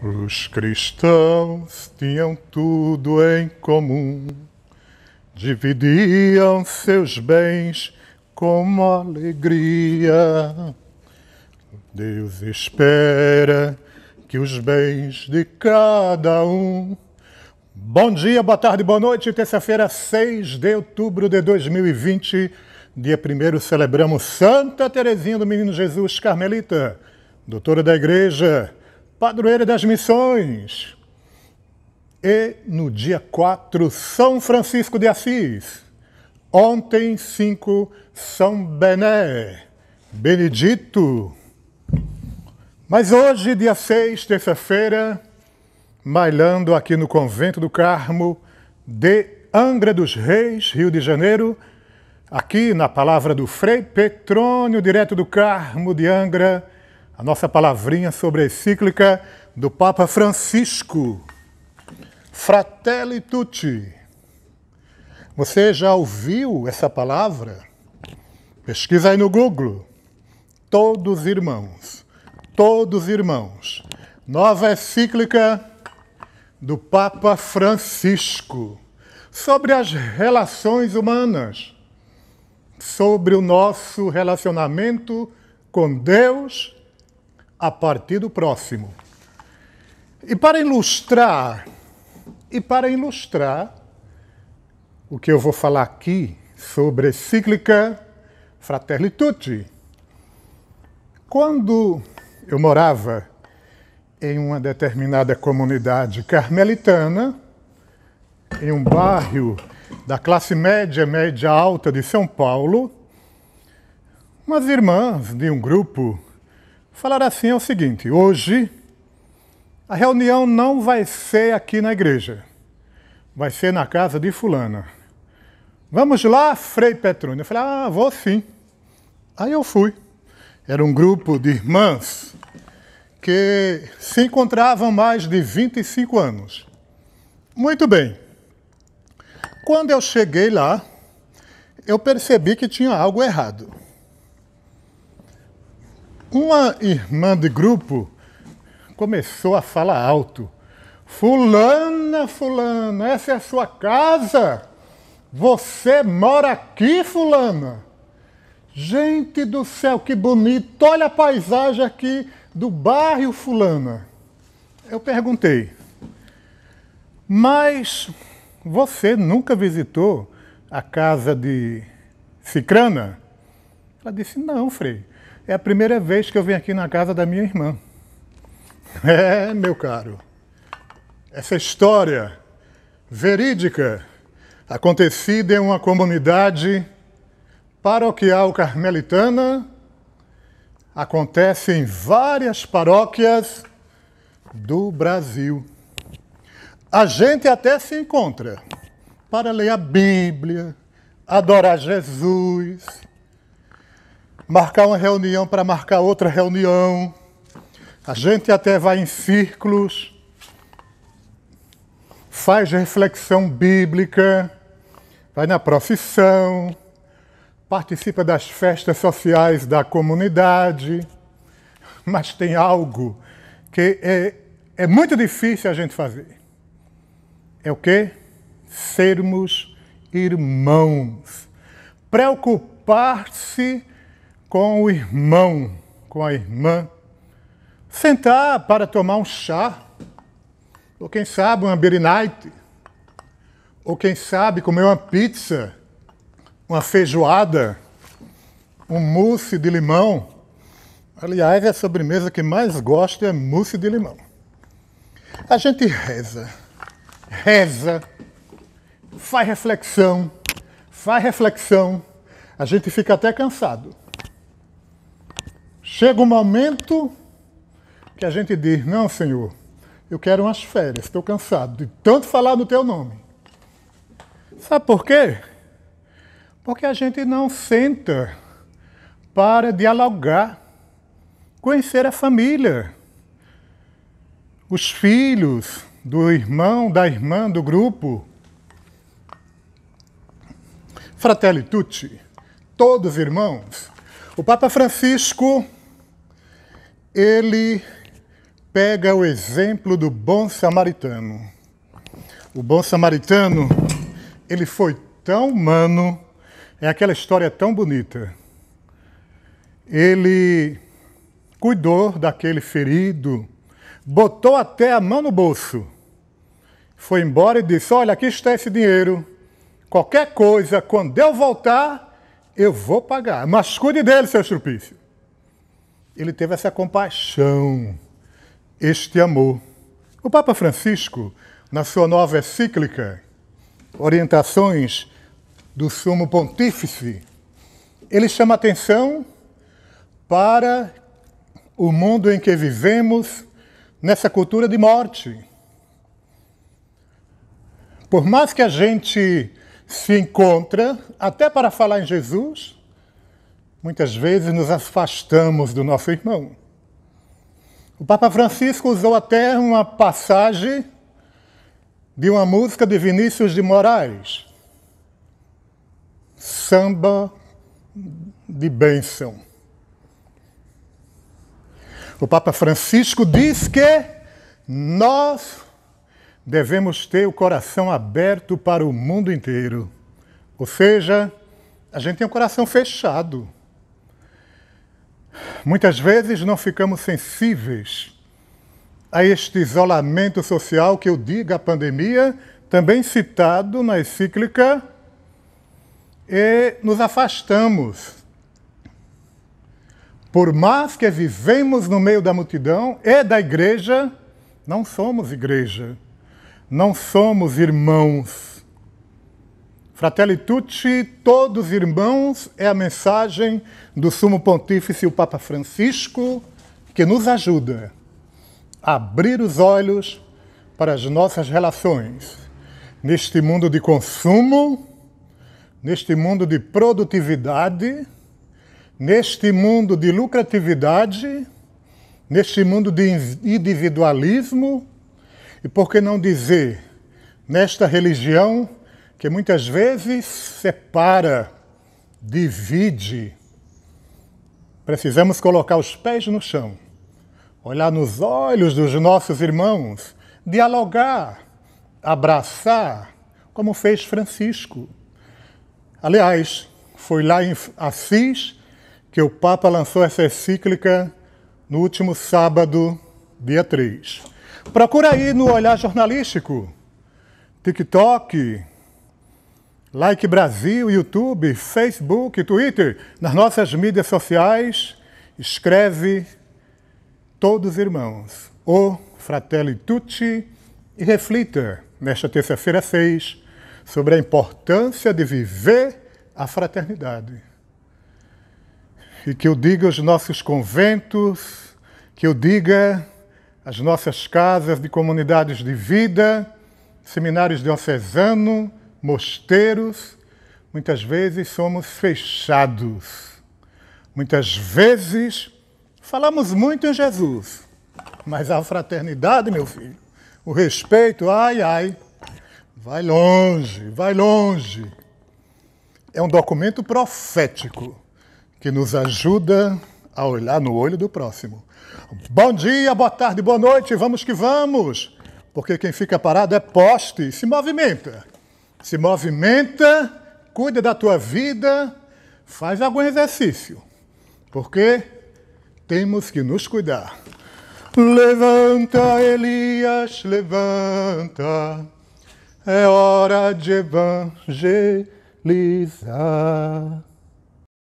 Os cristãos tinham tudo em comum, dividiam seus bens com alegria. Deus espera que os bens de cada um. Bom dia, boa tarde, boa noite. Terça-feira, 6 de outubro de 2020. Dia 1 celebramos Santa Terezinha do Menino Jesus Carmelita, doutora da Igreja padroeira das missões. E no dia 4, São Francisco de Assis. Ontem, 5, São Bené, Benedito. Mas hoje, dia 6, terça-feira, mailando aqui no Convento do Carmo de Angra dos Reis, Rio de Janeiro, aqui na palavra do Frei Petrônio, direto do Carmo de Angra, a nossa palavrinha sobre a encíclica do Papa Francisco, Fratelli Tutti. Você já ouviu essa palavra? Pesquisa aí no Google. Todos irmãos, todos irmãos. Nova encíclica do Papa Francisco sobre as relações humanas, sobre o nosso relacionamento com Deus a partir do próximo. E para ilustrar, e para ilustrar o que eu vou falar aqui sobre cíclica Fratelli Tutti, quando eu morava em uma determinada comunidade carmelitana, em um bairro da classe média, média alta de São Paulo, umas irmãs de um grupo Falar assim é o seguinte: hoje a reunião não vai ser aqui na igreja, vai ser na casa de Fulana. Vamos lá, Frei Petrônio. Eu falei: ah, vou sim. Aí eu fui. Era um grupo de irmãs que se encontravam mais de 25 anos. Muito bem. Quando eu cheguei lá, eu percebi que tinha algo errado. Uma irmã de grupo começou a falar alto. Fulana, fulana, essa é a sua casa? Você mora aqui, fulana? Gente do céu, que bonito! Olha a paisagem aqui do bairro fulana. Eu perguntei, mas você nunca visitou a casa de Cicrana? Ela disse, não, Frei. É a primeira vez que eu venho aqui na casa da minha irmã. É, meu caro. Essa história verídica acontecida em uma comunidade paroquial carmelitana acontece em várias paróquias do Brasil. A gente até se encontra para ler a Bíblia, adorar Jesus, marcar uma reunião para marcar outra reunião. A gente até vai em círculos, faz reflexão bíblica, vai na profissão, participa das festas sociais da comunidade, mas tem algo que é, é muito difícil a gente fazer. É o quê? Sermos irmãos. Preocupar-se com o irmão, com a irmã, sentar para tomar um chá, ou quem sabe uma beer night, ou quem sabe comer uma pizza, uma feijoada, um mousse de limão. Aliás, a sobremesa que mais gosto é mousse de limão. A gente reza, reza, faz reflexão, faz reflexão, a gente fica até cansado. Chega o um momento que a gente diz: Não, Senhor, eu quero umas férias, estou cansado de tanto falar no teu nome. Sabe por quê? Porque a gente não senta para dialogar, conhecer a família, os filhos do irmão, da irmã, do grupo. Fratelli Tutti, todos irmãos. O Papa Francisco ele pega o exemplo do bom samaritano. O bom samaritano, ele foi tão humano, é aquela história tão bonita. Ele cuidou daquele ferido, botou até a mão no bolso, foi embora e disse: Olha, aqui está esse dinheiro. Qualquer coisa, quando eu voltar, eu vou pagar. Mas cuide dele, seu estrupício ele teve essa compaixão, este amor. O Papa Francisco, na sua nova cíclica, Orientações do Sumo Pontífice, ele chama atenção para o mundo em que vivemos, nessa cultura de morte. Por mais que a gente se encontra, até para falar em Jesus, Muitas vezes nos afastamos do nosso irmão. O Papa Francisco usou até uma passagem de uma música de Vinícius de Moraes, Samba de Bênção. O Papa Francisco diz que nós devemos ter o coração aberto para o mundo inteiro. Ou seja, a gente tem o coração fechado Muitas vezes não ficamos sensíveis a este isolamento social que eu digo a pandemia, também citado na encíclica, e nos afastamos. Por mais que vivemos no meio da multidão e da igreja, não somos igreja, não somos irmãos. Fratelli Tutti, todos irmãos, é a mensagem do Sumo Pontífice, o Papa Francisco, que nos ajuda a abrir os olhos para as nossas relações neste mundo de consumo, neste mundo de produtividade, neste mundo de lucratividade, neste mundo de individualismo e, por que não dizer, nesta religião que muitas vezes separa, divide. Precisamos colocar os pés no chão, olhar nos olhos dos nossos irmãos, dialogar, abraçar, como fez Francisco. Aliás, foi lá em Assis que o Papa lançou essa encíclica no último sábado, dia 3. Procura aí no Olhar Jornalístico, TikTok, Like Brasil, YouTube, Facebook, Twitter, nas nossas mídias sociais, escreve todos irmãos, o Fratelli Tutti, e reflita nesta terça-feira 6 sobre a importância de viver a fraternidade. E que eu diga aos nossos conventos, que eu diga às nossas casas de comunidades de vida, seminários diocesanos, mosteiros, muitas vezes somos fechados. Muitas vezes falamos muito em Jesus, mas a fraternidade, meu filho, o respeito, ai, ai, vai longe, vai longe. É um documento profético que nos ajuda a olhar no olho do próximo. Bom dia, boa tarde, boa noite, vamos que vamos! Porque quem fica parado é poste e se movimenta. Se movimenta, cuida da tua vida, faz algum exercício, porque temos que nos cuidar. Levanta, Elias, levanta, é hora de evangelizar.